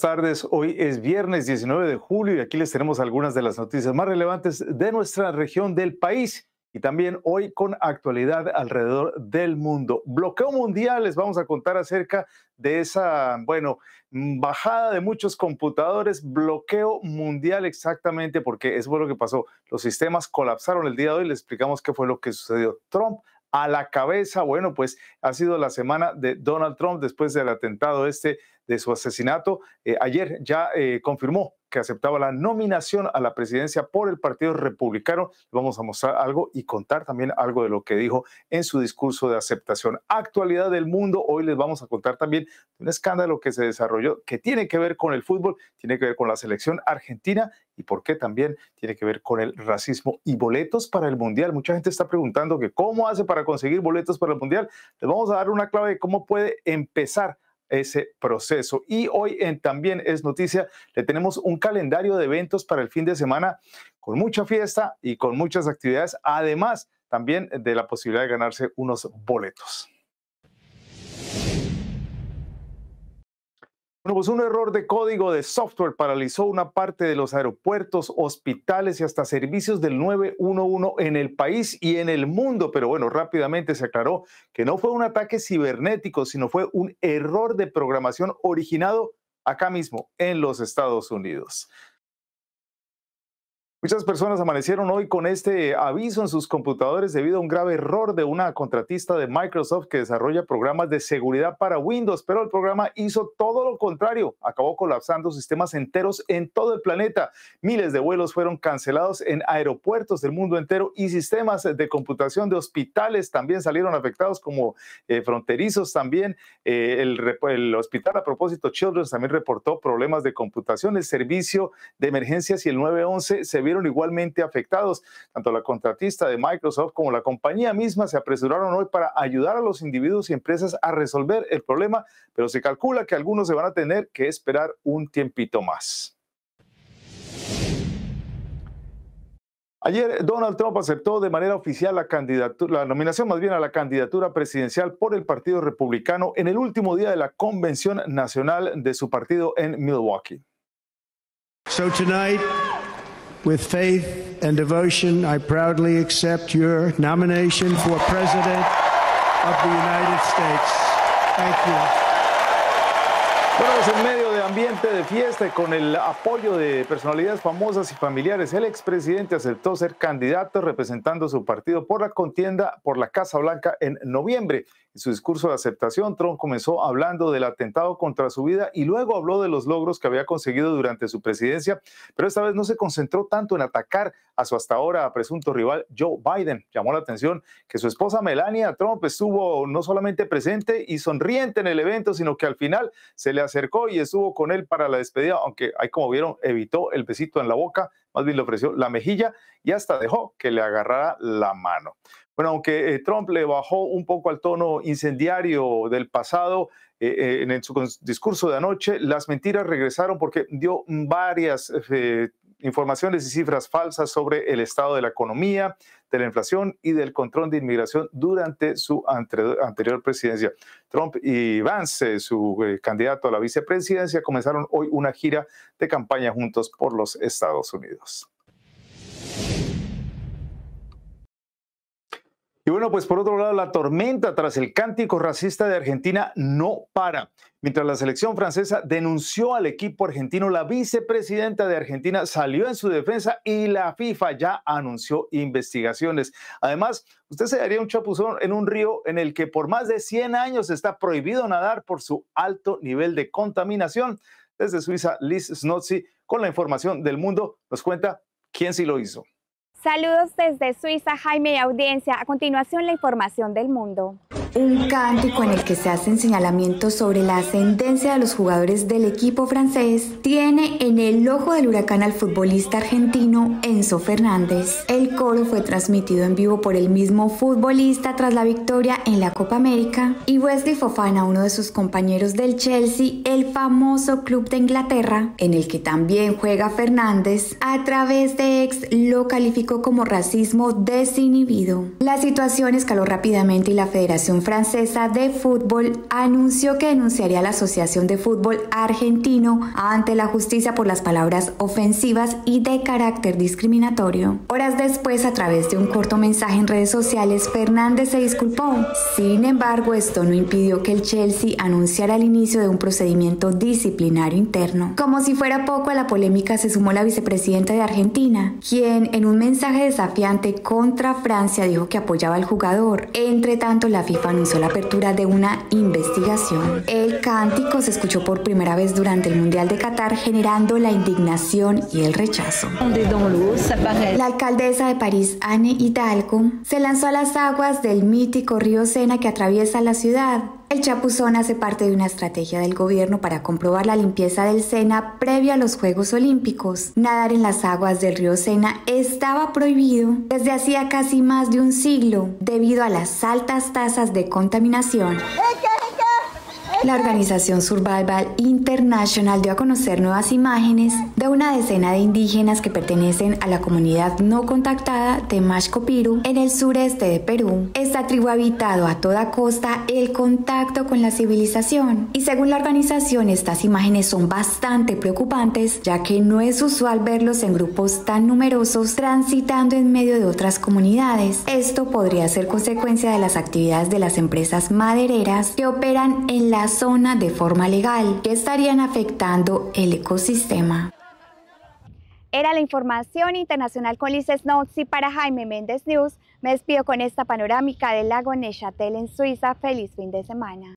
buenas tardes. Hoy es viernes 19 de julio y aquí les tenemos algunas de las noticias más relevantes de nuestra región del país y también hoy con actualidad alrededor del mundo. Bloqueo mundial, les vamos a contar acerca de esa, bueno, bajada de muchos computadores, bloqueo mundial exactamente, porque es fue lo que pasó. Los sistemas colapsaron el día de hoy, les explicamos qué fue lo que sucedió. Trump a la cabeza, bueno, pues ha sido la semana de Donald Trump después del atentado este de su asesinato, eh, ayer ya eh, confirmó que aceptaba la nominación a la presidencia por el Partido Republicano. Vamos a mostrar algo y contar también algo de lo que dijo en su discurso de aceptación. Actualidad del mundo. Hoy les vamos a contar también un escándalo que se desarrolló que tiene que ver con el fútbol, tiene que ver con la selección argentina y por qué también tiene que ver con el racismo y boletos para el Mundial. Mucha gente está preguntando que cómo hace para conseguir boletos para el Mundial. Les vamos a dar una clave de cómo puede empezar ese proceso. Y hoy en también es noticia, le tenemos un calendario de eventos para el fin de semana con mucha fiesta y con muchas actividades, además también de la posibilidad de ganarse unos boletos. Bueno, pues un error de código de software paralizó una parte de los aeropuertos, hospitales y hasta servicios del 911 en el país y en el mundo. Pero bueno, rápidamente se aclaró que no fue un ataque cibernético, sino fue un error de programación originado acá mismo, en los Estados Unidos. Muchas personas amanecieron hoy con este aviso en sus computadores debido a un grave error de una contratista de Microsoft que desarrolla programas de seguridad para Windows, pero el programa hizo todo lo contrario, acabó colapsando sistemas enteros en todo el planeta. Miles de vuelos fueron cancelados en aeropuertos del mundo entero y sistemas de computación de hospitales también salieron afectados como eh, fronterizos también. Eh, el, hospital a propósito Children's también reportó problemas de computación, el servicio de emergencias y el 911 se vio igualmente afectados. Tanto la contratista de Microsoft como la compañía misma se apresuraron hoy para ayudar a los individuos y empresas a resolver el problema, pero se calcula que algunos se van a tener que esperar un tiempito más. Ayer Donald Trump aceptó de manera oficial la, candidatura, la nominación más bien a la candidatura presidencial por el Partido Republicano en el último día de la convención nacional de su partido en Milwaukee. With faith and devotion, I proudly accept your nomination for President of the United States. Thank you. ambiente de fiesta y con el apoyo de personalidades famosas y familiares, el expresidente aceptó ser candidato representando su partido por la contienda por la Casa Blanca en noviembre. En su discurso de aceptación, Trump comenzó hablando del atentado contra su vida y luego habló de los logros que había conseguido durante su presidencia, pero esta vez no se concentró tanto en atacar a su hasta ahora presunto rival Joe Biden. Llamó la atención que su esposa Melania Trump estuvo no solamente presente y sonriente en el evento, sino que al final se le acercó y estuvo con él para la despedida, aunque ahí como vieron evitó el besito en la boca, más bien le ofreció la mejilla y hasta dejó que le agarrara la mano. Bueno, aunque eh, Trump le bajó un poco al tono incendiario del pasado, eh, eh, en su discurso de anoche, las mentiras regresaron porque dio varias informaciones y cifras falsas sobre el estado de la economía, de la inflación y del control de inmigración durante su anterior presidencia. Trump y Vance, su eh, candidato a la vicepresidencia, comenzaron hoy una gira de campaña juntos por los Estados Unidos. Y bueno, pues por otro lado, la tormenta tras el cántico racista de Argentina no para. Mientras la selección francesa denunció al equipo argentino, la vicepresidenta de Argentina salió en su defensa y la FIFA ya anunció investigaciones. Además, usted se daría un chapuzón en un río en el que por más de 100 años está prohibido nadar por su alto nivel de contaminación. Desde Suiza, Liz Snozzi, con la información del mundo, nos cuenta quién sí lo hizo. Saludos desde Suiza, Jaime y audiencia. A continuación, la información del mundo un cántico en el que se hacen señalamientos sobre la ascendencia de los jugadores del equipo francés, tiene en el ojo del huracán al futbolista argentino Enzo Fernández. El coro fue transmitido en vivo por el mismo futbolista tras la victoria en la Copa América y Wesley Fofana, uno de sus compañeros del Chelsea, el famoso club de Inglaterra, en el que también juega Fernández, a través de ex lo calificó como racismo desinhibido. La situación escaló rápidamente y la Federación Francesa de Fútbol anunció que denunciaría a la Asociación de Fútbol Argentino ante la justicia por las palabras ofensivas y de carácter discriminatorio. Horas después, a través de un corto mensaje en redes sociales, Fernández se disculpó. Sin embargo, esto no impidió que el Chelsea anunciara el inicio de un procedimiento disciplinario interno. Como si fuera poco, a la polémica se sumó la vicepresidenta de Argentina, quien en un mensaje desafiante contra Francia dijo que apoyaba al jugador. Entre tanto, la FIFA comenzó la apertura de una investigación. El cántico se escuchó por primera vez durante el Mundial de Qatar, generando la indignación y el rechazo. La alcaldesa de París, Anne Hidalgo, se lanzó a las aguas del mítico río Sena que atraviesa la ciudad el chapuzón hace parte de una estrategia del gobierno para comprobar la limpieza del Sena previo a los Juegos Olímpicos. Nadar en las aguas del río Sena estaba prohibido desde hacía casi más de un siglo debido a las altas tasas de contaminación. La organización Survival International dio a conocer nuevas imágenes de una decena de indígenas que pertenecen a la comunidad no contactada de Mashcopiru en el sureste de Perú. Esta tribu ha evitado a toda costa el contacto con la civilización y según la organización estas imágenes son bastante preocupantes ya que no es usual verlos en grupos tan numerosos transitando en medio de otras comunidades. Esto podría ser consecuencia de las actividades de las empresas madereras que operan en las zona de forma legal, que estarían afectando el ecosistema. Era la información internacional con Liz y para Jaime Méndez News. Me despido con esta panorámica del lago Neuchâtel en Suiza. Feliz fin de semana.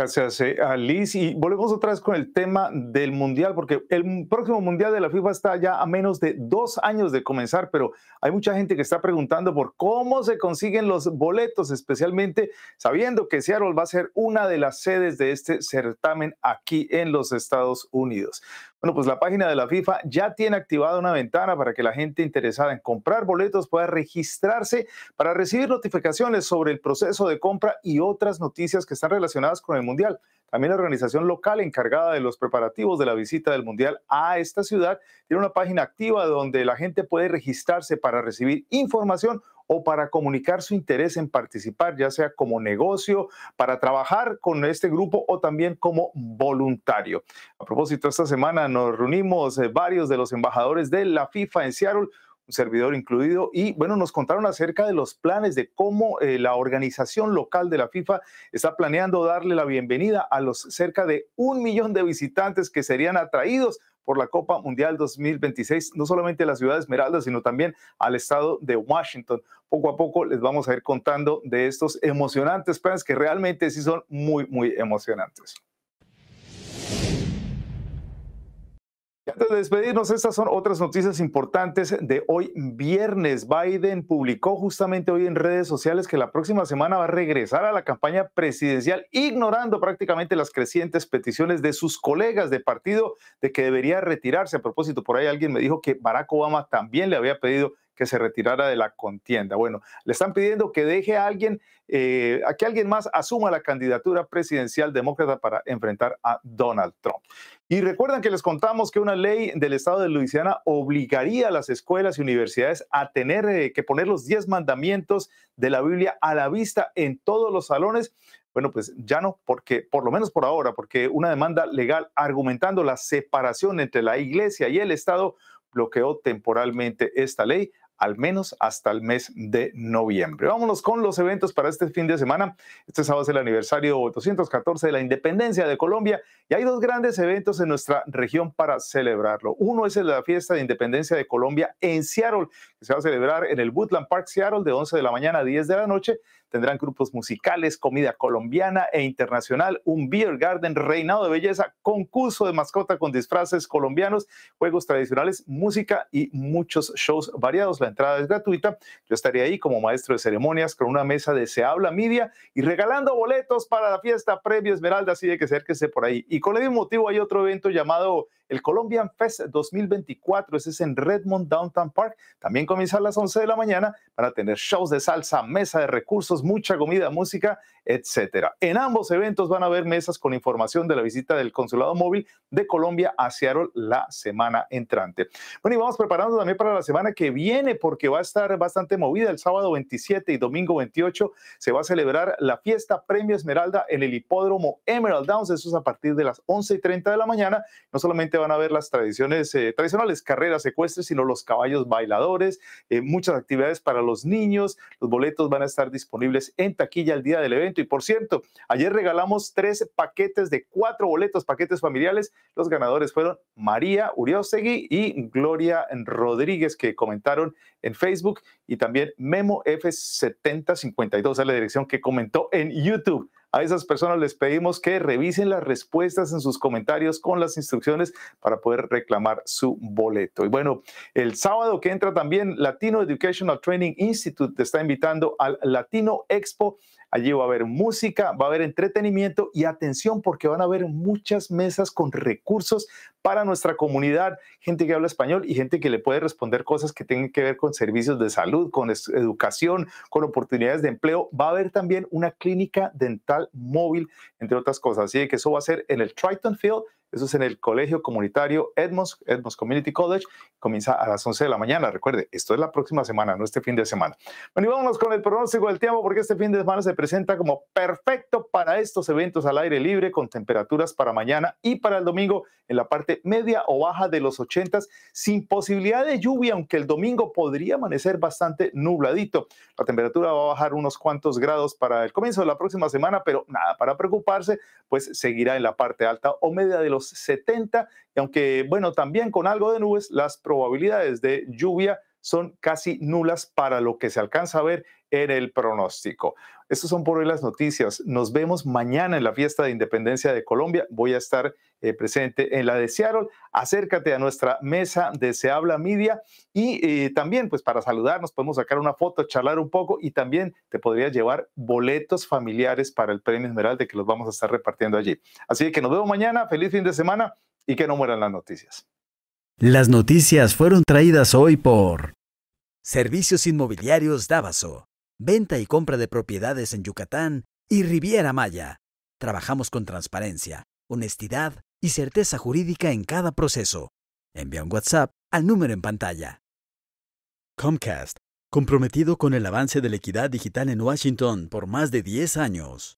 Gracias Alice. Y volvemos otra vez con el tema del Mundial, porque el próximo Mundial de la FIFA está ya a menos de dos años de comenzar, pero hay mucha gente que está preguntando por cómo se consiguen los boletos, especialmente sabiendo que Seattle va a ser una de las sedes de este certamen aquí en los Estados Unidos. Bueno, pues la página de la FIFA ya tiene activada una ventana para que la gente interesada en comprar boletos pueda registrarse para recibir notificaciones sobre el proceso de compra y otras noticias que están relacionadas con el Mundial. También la organización local encargada de los preparativos de la visita del Mundial a esta ciudad tiene una página activa donde la gente puede registrarse para recibir información o para comunicar su interés en participar, ya sea como negocio, para trabajar con este grupo o también como voluntario. A propósito, esta semana nos reunimos eh, varios de los embajadores de la FIFA en Seattle un servidor incluido, y bueno, nos contaron acerca de los planes de cómo eh, la organización local de la FIFA está planeando darle la bienvenida a los cerca de un millón de visitantes que serían atraídos por la Copa Mundial 2026, no solamente a la ciudad de Esmeralda, sino también al estado de Washington. Poco a poco les vamos a ir contando de estos emocionantes planes que realmente sí son muy, muy emocionantes. antes de despedirnos, estas son otras noticias importantes de hoy viernes. Biden publicó justamente hoy en redes sociales que la próxima semana va a regresar a la campaña presidencial, ignorando prácticamente las crecientes peticiones de sus colegas de partido de que debería retirarse. A propósito, por ahí alguien me dijo que Barack Obama también le había pedido que se retirara de la contienda. Bueno, le están pidiendo que deje a alguien, eh, a que alguien más asuma la candidatura presidencial demócrata para enfrentar a Donald Trump. Y recuerdan que les contamos que una ley del estado de Luisiana obligaría a las escuelas y universidades a tener eh, que poner los 10 mandamientos de la Biblia a la vista en todos los salones. Bueno, pues ya no, porque por lo menos por ahora, porque una demanda legal argumentando la separación entre la iglesia y el Estado bloqueó temporalmente esta ley al menos hasta el mes de noviembre. Vámonos con los eventos para este fin de semana. Este sábado es el aniversario 214 de la independencia de Colombia y hay dos grandes eventos en nuestra región para celebrarlo. Uno es la fiesta de independencia de Colombia en Seattle, que se va a celebrar en el Woodland Park Seattle de 11 de la mañana a 10 de la noche Tendrán grupos musicales, comida colombiana e internacional, un beer garden, reinado de belleza, concurso de mascota con disfraces colombianos, juegos tradicionales, música y muchos shows variados. La entrada es gratuita. Yo estaré ahí como maestro de ceremonias con una mesa de Se Habla Media y regalando boletos para la fiesta previo Esmeralda, así de que acérquese por ahí. Y con el mismo motivo hay otro evento llamado el Colombian Fest 2024, ese es en Redmond Downtown Park. También comienza a las 11 de la mañana. para tener shows de salsa, mesa de recursos mucha comida, música, etcétera. En ambos eventos van a haber mesas con información de la visita del Consulado Móvil de Colombia a Seattle la semana entrante. Bueno, y vamos preparando también para la semana que viene porque va a estar bastante movida. El sábado 27 y domingo 28 se va a celebrar la fiesta Premio Esmeralda en el hipódromo Emerald Downs. Eso es a partir de las 11 y 30 de la mañana. No solamente van a ver las tradiciones, eh, tradicionales carreras secuestres, sino los caballos bailadores, eh, muchas actividades para los niños. Los boletos van a estar disponibles en taquilla el día del evento. Y por cierto, ayer regalamos tres paquetes de cuatro boletos, paquetes familiares. Los ganadores fueron María Uriosegui y Gloria Rodríguez, que comentaron en Facebook, y también Memo F7052, es la dirección que comentó en YouTube. A esas personas les pedimos que revisen las respuestas en sus comentarios con las instrucciones para poder reclamar su boleto. Y bueno, el sábado que entra también Latino Educational Training Institute te está invitando al Latino Expo Allí va a haber música, va a haber entretenimiento y atención porque van a haber muchas mesas con recursos para nuestra comunidad, gente que habla español y gente que le puede responder cosas que tienen que ver con servicios de salud, con educación, con oportunidades de empleo. Va a haber también una clínica dental móvil, entre otras cosas. Así que eso va a ser en el Triton Field eso es en el Colegio Comunitario Edmonds, Edmonds Community College. Comienza a las 11 de la mañana. Recuerde, esto es la próxima semana, no este fin de semana. Bueno, y vámonos con el pronóstico del tiempo, porque este fin de semana se presenta como perfecto para estos eventos al aire libre, con temperaturas para mañana y para el domingo en la parte media o baja de los 80, sin posibilidad de lluvia, aunque el domingo podría amanecer bastante nubladito. La temperatura va a bajar unos cuantos grados para el comienzo de la próxima semana, pero nada para preocuparse, pues seguirá en la parte alta o media de los 70 y aunque, bueno, también con algo de nubes, las probabilidades de lluvia son casi nulas para lo que se alcanza a ver en el pronóstico. Estas son por hoy las noticias. Nos vemos mañana en la fiesta de independencia de Colombia. Voy a estar eh, presente en la de Seattle. Acércate a nuestra mesa de Se Habla Media y eh, también, pues para saludarnos, podemos sacar una foto, charlar un poco y también te podría llevar boletos familiares para el Premio Esmeralda que los vamos a estar repartiendo allí. Así que nos vemos mañana. Feliz fin de semana y que no mueran las noticias. Las noticias fueron traídas hoy por Servicios Inmobiliarios Davaso venta y compra de propiedades en Yucatán y Riviera Maya. Trabajamos con transparencia, honestidad y certeza jurídica en cada proceso. Envía un WhatsApp al número en pantalla. Comcast, comprometido con el avance de la equidad digital en Washington por más de 10 años.